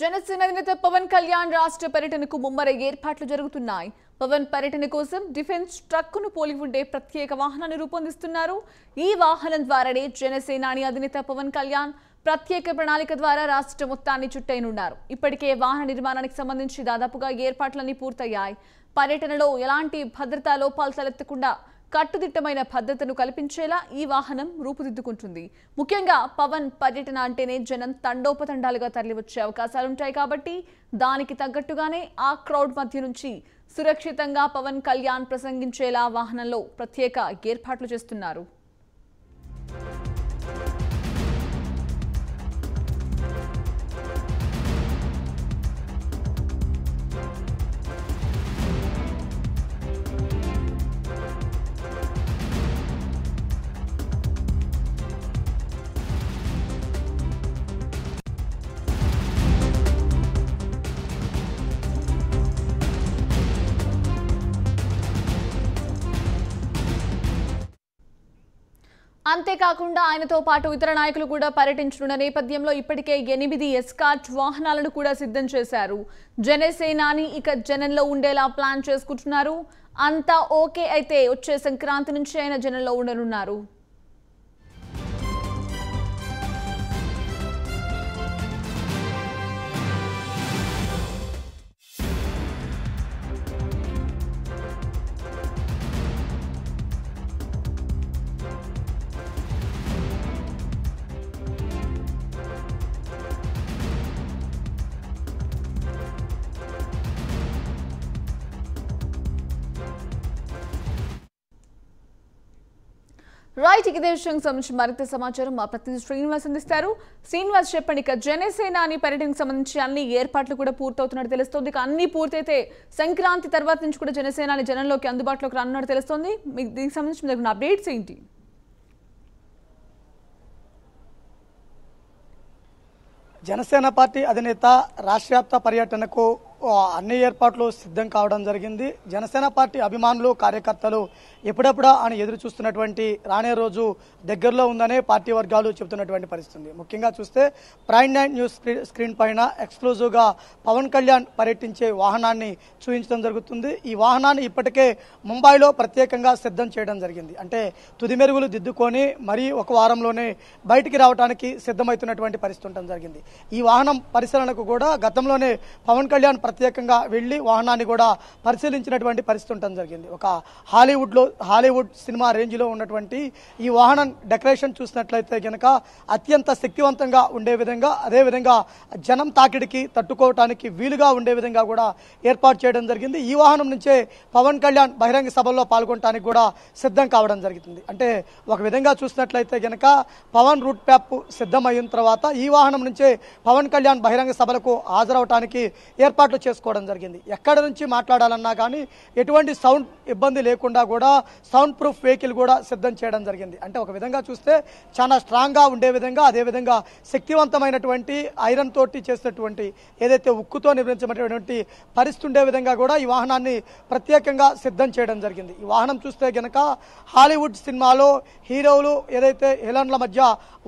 జనసేన అధినేత పవన్ కళ్యాణ్ రాష్ట్ర పర్యటనకు ముమ్మర ఏర్పాట్లు జరుగుతున్నాయి పవన్ పర్యటన కోసం డిఫెన్స్ ట్రక్కును పోలి ఉండే ప్రత్యేక వాహనాన్ని రూపొందిస్తున్నారు ఈ వాహనం ద్వారానే జనసేనాని అధినేత పవన్ కళ్యాణ్ ప్రత్యేక ప్రణాళిక ద్వారా రాష్ట్ర మొత్తాన్ని చుట్టయినున్నారు ఇప్పటికే వాహన నిర్మాణానికి సంబంధించి దాదాపుగా ఏర్పాట్లన్నీ పూర్తయ్యాయి పర్యటనలో ఎలాంటి భద్రతా లోపాలు తలెత్తకుండా కట్టుదిట్టమైన భద్రతను కల్పించేలా ఈ వాహనం రూపుదిద్దుకుంటుంది ముఖ్యంగా పవన్ పర్యటన అంటేనే జనం తండోపతండాలుగా తరలివచ్చే అవకాశాలుంటాయి కాబట్టి దానికి తగ్గట్టుగానే ఆ క్రౌడ్ మధ్య నుంచి సురక్షితంగా పవన్ కళ్యాణ్ ప్రసంగించేలా వాహనంలో ప్రత్యేక ఏర్పాట్లు చేస్తున్నారు అంతేకాకుండా ఆయనతో పాటు ఇతర నాయకులు కూడా పర్యటించనున్న నేపథ్యంలో ఇప్పటికే ఎనిమిది ఎస్కాట్ వాహనాలను కూడా సిద్ధం చేశారు జనసేనాని ఇక జనంలో ఉండేలా ప్లాన్ చేసుకుంటున్నారు అంతా ఓకే అయితే వచ్చే సంక్రాంతి నుంచి ఆయన జనంలో ఉండనున్నారు రైట్ ఇదే దేశం సంబంధించి మరింత సమాచారం మా ప్రతినిధి శ్రీనివాస్ అందిస్తారు శ్రీనివాస్ చెప్పండి ఇక జనసేన అని పర్యటనకు సంబంధించి అన్ని ఏర్పాట్లు కూడా పూర్తవుతున్నట్టు తెలుస్తుంది ఇక అన్ని పూర్తయితే సంక్రాంతి తర్వాత నుంచి కూడా జనసేన జనంలోకి అందుబాటులోకి రానున్నట్టు తెలుస్తుంది మీకు దీనికి సంబంధించి మీకు అప్డేట్స్ ఏంటి జనసేన పార్టీ అధినేత రాష్ట్రవ్యాప్త పర్యటనకు అన్ని ఏర్పాట్లు సిద్ధం కావడం జరిగింది జనసేన పార్టీ అభిమానులు కార్యకర్తలు ఎప్పుడెప్పుడా అని ఎదురు చూస్తున్నటువంటి రానే రోజు దగ్గరలో ఉందనే పార్టీ వర్గాలు చెబుతున్నటువంటి పరిస్థితి ముఖ్యంగా చూస్తే ప్రైమ్ నైన్ న్యూస్ స్క్రీన్ పైన ఎక్స్క్లూజివ్గా పవన్ కళ్యాణ్ పర్యటించే వాహనాన్ని చూపించడం జరుగుతుంది ఈ వాహనాన్ని ఇప్పటికే ముంబైలో ప్రత్యేకంగా సిద్ధం చేయడం జరిగింది అంటే తుది మెరుగులు దిద్దుకొని మరీ ఒక వారంలోనే బయటికి రావడానికి సిద్ధమవుతున్నటువంటి పరిస్థితి ఉండడం జరిగింది ఈ వాహనం పరిశీలనకు కూడా గతంలోనే పవన్ కళ్యాణ్ ప్రత్యేకంగా వెళ్ళి వాహనాన్ని కూడా పరిశీలించినటువంటి పరిస్థితి ఉండటం జరిగింది ఒక హాలీవుడ్లో హాలీవుడ్ సినిమా రేంజ్లో ఉన్నటువంటి ఈ వాహనం డెకరేషన్ చూసినట్లయితే కనుక అత్యంత శక్తివంతంగా ఉండే విధంగా అదేవిధంగా జనం తాకిడికి తట్టుకోవటానికి వీలుగా ఉండే విధంగా కూడా ఏర్పాటు చేయడం జరిగింది ఈ వాహనం నుంచే పవన్ కళ్యాణ్ బహిరంగ సభల్లో పాల్గొనడానికి కూడా సిద్ధం కావడం జరుగుతుంది అంటే ఒక విధంగా చూసినట్లయితే కనుక పవన్ రూట్ మ్యాప్ సిద్ధమైన తర్వాత ఈ వాహనం నుంచే పవన్ కళ్యాణ్ బహిరంగ సభలకు హాజరవటానికి ఏర్పాట్లు ఏర్పాటు చేసుకోవడం జరిగింది ఎక్కడి నుంచి మాట్లాడాలన్నా కానీ ఎటువంటి సౌండ్ ఇబ్బంది లేకుండా కూడా సౌండ్ ప్రూఫ్ వెహికల్ కూడా సిద్ధం చేయడం జరిగింది అంటే ఒక విధంగా చూస్తే చాలా స్ట్రాంగ్గా ఉండే విధంగా అదేవిధంగా శక్తివంతమైనటువంటి ఐరన్ తోటి చేసినటువంటి ఏదైతే ఉక్కుతో నిర్మించబడినటువంటి పరిస్థితి ఉండే విధంగా కూడా ఈ వాహనాన్ని ప్రత్యేకంగా సిద్ధం చేయడం జరిగింది ఈ వాహనం చూస్తే గనక హాలీవుడ్ సినిమాలో హీరోలు ఏదైతే హిలన్ల మధ్య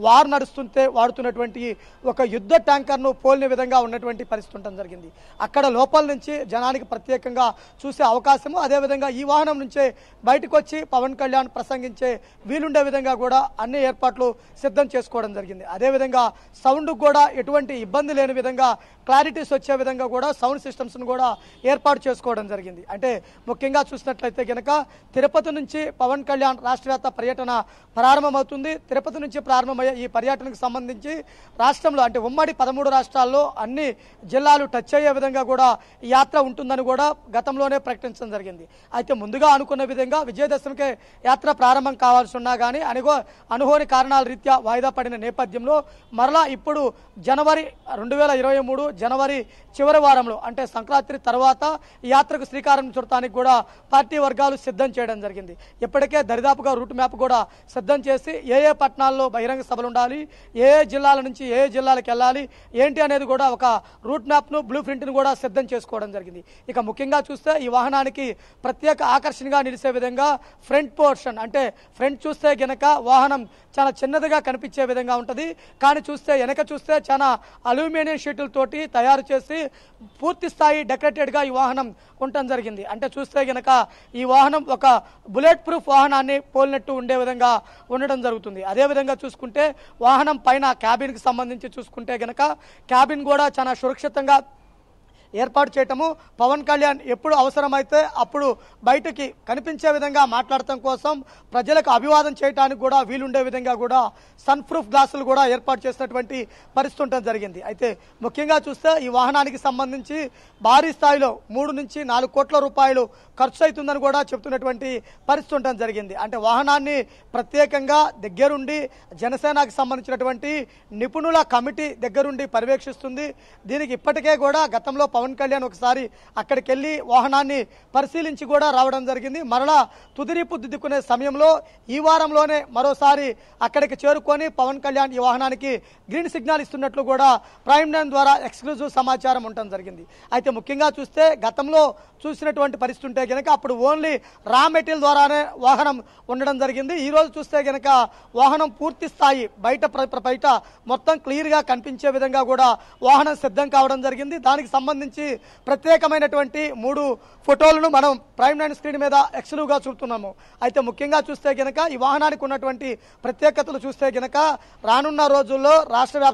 వార్ నడుస్తుంటే వాడుతున్నటువంటి ఒక యుద్ధ ట్యాంకర్ను పోలిన విధంగా ఉన్నటువంటి పరిస్థితి ఉండడం జరిగింది అక్కడ అక్కడ లోపల నుంచి జనానికి ప్రత్యేకంగా చూసే అవకాశము అదేవిధంగా ఈ వాహనం నుంచే బయటకు వచ్చి పవన్ కళ్యాణ్ ప్రసంగించే వీలుండే విధంగా కూడా అన్ని ఏర్పాట్లు సిద్ధం చేసుకోవడం జరిగింది అదేవిధంగా సౌండ్కు కూడా ఎటువంటి ఇబ్బంది లేని విధంగా క్లారిటీస్ వచ్చే విధంగా కూడా సౌండ్ సిస్టమ్స్ను కూడా ఏర్పాటు చేసుకోవడం జరిగింది అంటే ముఖ్యంగా చూసినట్లయితే కనుక తిరుపతి నుంచి పవన్ కళ్యాణ్ రాష్ట్రవ్యాప్త పర్యటన ప్రారంభమవుతుంది తిరుపతి నుంచి ప్రారంభమయ్యే ఈ పర్యటనకు సంబంధించి రాష్ట్రంలో అంటే ఉమ్మడి పదమూడు రాష్ట్రాల్లో అన్ని జిల్లాలు టచ్ అయ్యే విధంగా కూడా యాత్ర ఉంటుందని కూడా గతంలోనే ప్రకటించడం జరిగింది అయితే ముందుగా అనుకున్న విధంగా విజయదశమికి యాత్ర ప్రారంభం కావాల్సి ఉన్నా కానీ అనుగో అనుహోని కారణాల రీత్యా వాయిదా పడిన నేపథ్యంలో మరలా ఇప్పుడు జనవరి రెండు జనవరి చివరి వారంలో అంటే సంక్రాంతి తర్వాత యాత్రకు శ్రీకారం చూడటానికి కూడా పార్టీ వర్గాలు సిద్ధం చేయడం జరిగింది ఇప్పటికే దరిదాపుగా రూట్ మ్యాప్ కూడా సిద్ధం చేసి ఏ ఏ పట్టణాల్లో బహిరంగ సభలు ఉండాలి ఏ ఏ జిల్లాల నుంచి ఏ జిల్లాలకు వెళ్ళాలి ఏంటి అనేది కూడా ఒక రూట్ మ్యాప్ను బ్లూ ప్రింట్ను కూడా సిద్ధం చేసుకోవడం జరిగింది ఇక ముఖ్యంగా చూస్తే ఈ వాహనానికి ప్రత్యేక ఆకర్షణగా నిలిచే విధంగా ఫ్రంట్ పోర్షన్ అంటే ఫ్రంట్ చూస్తే గనక వాహనం చాలా చిన్నదిగా కనిపించే విధంగా ఉంటుంది కానీ చూస్తే వెనక చూస్తే చాలా అల్యూమినియం షీటులతోటి తయారు చేసి పూర్తి స్థాయి డెకరేటెడ్గా ఈ వాహనం ఉండటం జరిగింది అంటే చూస్తే గనక ఈ వాహనం ఒక బుల్లెట్ ప్రూఫ్ వాహనాన్ని పోలినట్టు ఉండే విధంగా ఉండడం జరుగుతుంది అదేవిధంగా చూసుకుంటే వాహనం పైన క్యాబిన్కి సంబంధించి చూసుకుంటే గనక క్యాబిన్ కూడా చాలా సురక్షితంగా ఏర్పాటు చేయటము పవన్ కళ్యాణ్ ఎప్పుడు అవసరమైతే అప్పుడు బయటకి కనిపించే విధంగా మాట్లాడటం కోసం ప్రజలకు అభివాదం చేయడానికి కూడా వీలుండే విధంగా కూడా సన్ ప్రూఫ్ గ్లాసులు కూడా ఏర్పాటు చేసినటువంటి పరిస్థితి ఉండటం జరిగింది అయితే ముఖ్యంగా చూస్తే ఈ వాహనానికి సంబంధించి భారీ స్థాయిలో మూడు నుంచి నాలుగు కోట్ల రూపాయలు ఖర్చు అవుతుందని కూడా చెప్తున్నటువంటి పరిస్థితి ఉండటం జరిగింది అంటే వాహనాన్ని ప్రత్యేకంగా దగ్గరుండి జనసేనకు సంబంధించినటువంటి నిపుణుల కమిటీ దగ్గరుండి పర్యవేక్షిస్తుంది దీనికి ఇప్పటికే కూడా గతంలో పవన్ కళ్యాణ్ ఒకసారి అక్కడికి వెళ్ళి వాహనాన్ని పరిశీలించి కూడా రావడం జరిగింది మరలా తుదిరీపు దిద్దుకునే సమయంలో ఈ వారంలోనే మరోసారి అక్కడికి చేరుకొని పవన్ కళ్యాణ్ ఈ వాహనానికి గ్రీన్ సిగ్నల్ ఇస్తున్నట్లు కూడా ప్రైమ్ నైన్ ద్వారా ఎక్స్క్లూజివ్ సమాచారం ఉండటం జరిగింది అయితే ముఖ్యంగా చూస్తే గతంలో చూసినటువంటి పరిస్థితి ఉంటే కనుక అప్పుడు ఓన్లీ రా మెటీరియల్ ద్వారానే వాహనం ఉండడం జరిగింది ఈరోజు చూస్తే కనుక వాహనం పూర్తి స్థాయి బయట బయట మొత్తం క్లియర్గా కనిపించే విధంగా కూడా వాహనం సిద్ధం కావడం జరిగింది దానికి సంబంధించి సంబంధించి ప్రత్యేకమైనటువంటి మూడు ఫోటోలను మనం ప్రైమ్ నైన్ స్క్రీన్ మీద ఎక్స్క్లూవ్గా చూపుతున్నాము అయితే ముఖ్యంగా చూస్తే గనక ఈ వాహనానికి ఉన్నటువంటి ప్రత్యేకతలు చూస్తే గనక రానున్న రోజుల్లో రాష్ట్ర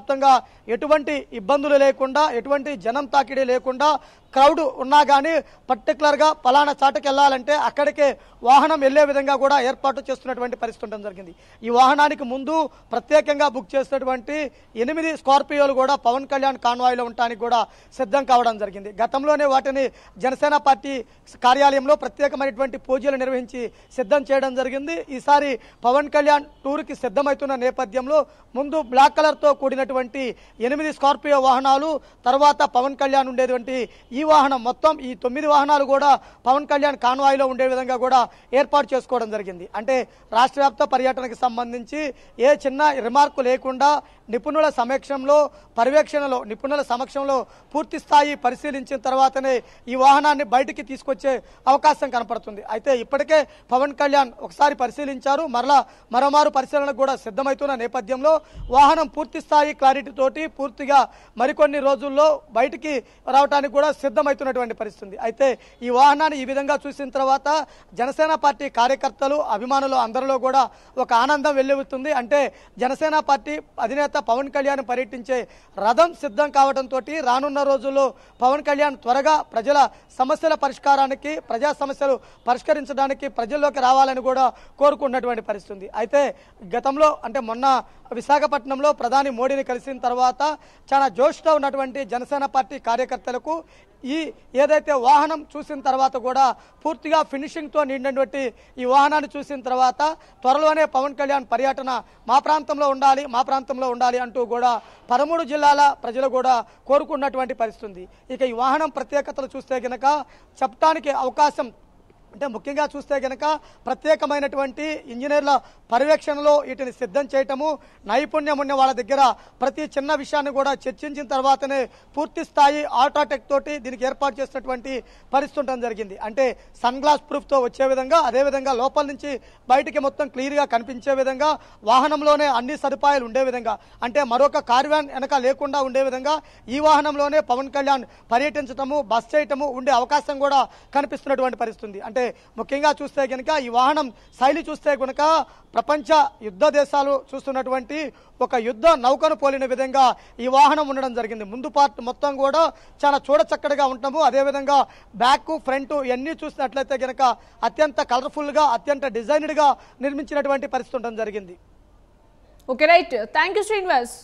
ఎటువంటి ఇబ్బందులు లేకుండా ఎటువంటి జనం తాకిడి లేకుండా క్రౌడ్ ఉన్నా కానీ పర్టికులర్గా పలానా చాటుకు వెళ్ళాలంటే అక్కడికే వాహనం వెళ్లే విధంగా కూడా ఏర్పాటు చేస్తున్నటువంటి పరిస్థితి ఉండడం జరిగింది ఈ వాహనానికి ముందు ప్రత్యేకంగా బుక్ చేసినటువంటి ఎనిమిది స్కార్పియోలు కూడా పవన్ కళ్యాణ్ కాన్వాయ్లో ఉండడానికి కూడా సిద్ధం కావడం జరిగింది గతంలోనే వాటిని జనసేన పార్టీ కార్యాలయంలో ప్రత్యేకమైనటువంటి పూజలు నిర్వహించి సిద్ధం చేయడం జరిగింది ఈసారి పవన్ కళ్యాణ్ టూర్కి సిద్ధమవుతున్న నేపథ్యంలో ముందు బ్లాక్ కలర్తో కూడినటువంటి ఎనిమిది స్కార్పియో వాహనాలు తర్వాత పవన్ కళ్యాణ్ ఉండేటువంటి ఈ వాహనం మొత్తం ఈ తొమ్మిది వాహనాలు కూడా పవన్ కళ్యాణ్ కాన్వాయిలో ఉండే విధంగా కూడా ఏర్పాటు చేసుకోవడం జరిగింది అంటే రాష్ట్ర పర్యటనకు సంబంధించి ఏ చిన్న రిమార్కు లేకుండా నిపుణుల సమక్షంలో పర్యవేక్షణలో నిపుణుల సమక్షంలో పూర్తి స్థాయి పరిశీలించిన తర్వాతనే ఈ వాహనాన్ని బయటికి తీసుకొచ్చే అవకాశం కనపడుతుంది అయితే ఇప్పటికే పవన్ కళ్యాణ్ ఒకసారి పరిశీలించారు మరలా మరోమారు పరిశీలనకు కూడా సిద్ధమవుతున్న నేపథ్యంలో వాహనం పూర్తి స్థాయి క్లారిటీతోటి పూర్తిగా మరికొన్ని రోజుల్లో బయటికి రావడానికి కూడా సిద్ధం సిద్ధమవుతున్నటువంటి పరిస్థితి అయితే ఈ వాహనాన్ని ఈ విధంగా చూసిన తర్వాత జనసేన పార్టీ కార్యకర్తలు అభిమానులు అందరిలో కూడా ఒక ఆనందం వెల్లువెత్తుంది అంటే జనసేన పార్టీ అధినేత పవన్ కళ్యాణ్ పర్యటించే రథం సిద్ధం కావడంతో రానున్న రోజుల్లో పవన్ కళ్యాణ్ త్వరగా ప్రజల సమస్యల పరిష్కారానికి ప్రజా సమస్యలు పరిష్కరించడానికి ప్రజల్లోకి రావాలని కూడా కోరుకున్నటువంటి పరిస్థితి అయితే గతంలో అంటే మొన్న విశాఖపట్నంలో ప్రధాని మోడీని కలిసిన తర్వాత చాలా జోష్గా ఉన్నటువంటి జనసేన పార్టీ కార్యకర్తలకు ఈ ఏదైతే వాహనం చూసిన తర్వాత కూడా పూర్తిగా ఫినిషింగ్తో నిండినటువంటి ఈ వాహనాన్ని చూసిన తర్వాత త్వరలోనే పవన్ కళ్యాణ్ పర్యటన మా ప్రాంతంలో ఉండాలి మా ప్రాంతంలో ఉండాలి అంటూ కూడా పదమూడు జిల్లాల ప్రజలు కూడా కోరుకున్నటువంటి పరిస్థితి ఇక ఈ వాహనం ప్రత్యేకతలు చూస్తే కనుక చెప్పడానికి అవకాశం అంటే ముఖ్యంగా చూస్తే కనుక ప్రత్యేకమైనటువంటి ఇంజనీర్ల పర్యవేక్షణలో వీటిని సిద్ధం చేయటము నైపుణ్యం ఉన్న వాళ్ళ దగ్గర ప్రతి చిన్న విషయాన్ని కూడా చర్చించిన తర్వాతనే పూర్తి స్థాయి ఆటోటెక్ తోటి దీనికి ఏర్పాటు చేసినటువంటి పరిస్థితి ఉండడం జరిగింది అంటే సన్ గ్లాస్ ప్రూఫ్తో వచ్చే విధంగా అదేవిధంగా లోపల నుంచి బయటికి మొత్తం క్లియర్గా కనిపించే విధంగా వాహనంలోనే అన్ని సదుపాయాలు ఉండే విధంగా అంటే మరొక కార్వాన్ వెనక లేకుండా ఉండే విధంగా ఈ వాహనంలోనే పవన్ కళ్యాణ్ పర్యటించటము బస్ చేయటము ఉండే అవకాశం కూడా కనిపిస్తున్నటువంటి పరిస్థితి అంటే చూస్తే ముఖ్యంగా చూస్తే కనుక ఈ వాహనం శైలి చూస్తే కనుక ప్రపంచ యుద్ధ దేశాలు చూస్తున్నటువంటి ఒక యుద్ధ నౌకను పోలిన విధంగా ఈ వాహనం ఉండడం జరిగింది ముందు పార్ట్ మొత్తం కూడా చాలా చూడచక్కడగా ఉంటాము అదేవిధంగా బ్యాక్ ఫ్రంట్ ఇవన్నీ చూసినట్లయితే కనుక అత్యంత కలర్ఫుల్గా అత్యంత డిజైన్డ్గా నిర్మించినటువంటి పరిస్థితి ఉండడం జరిగింది okay right thank you Srinivas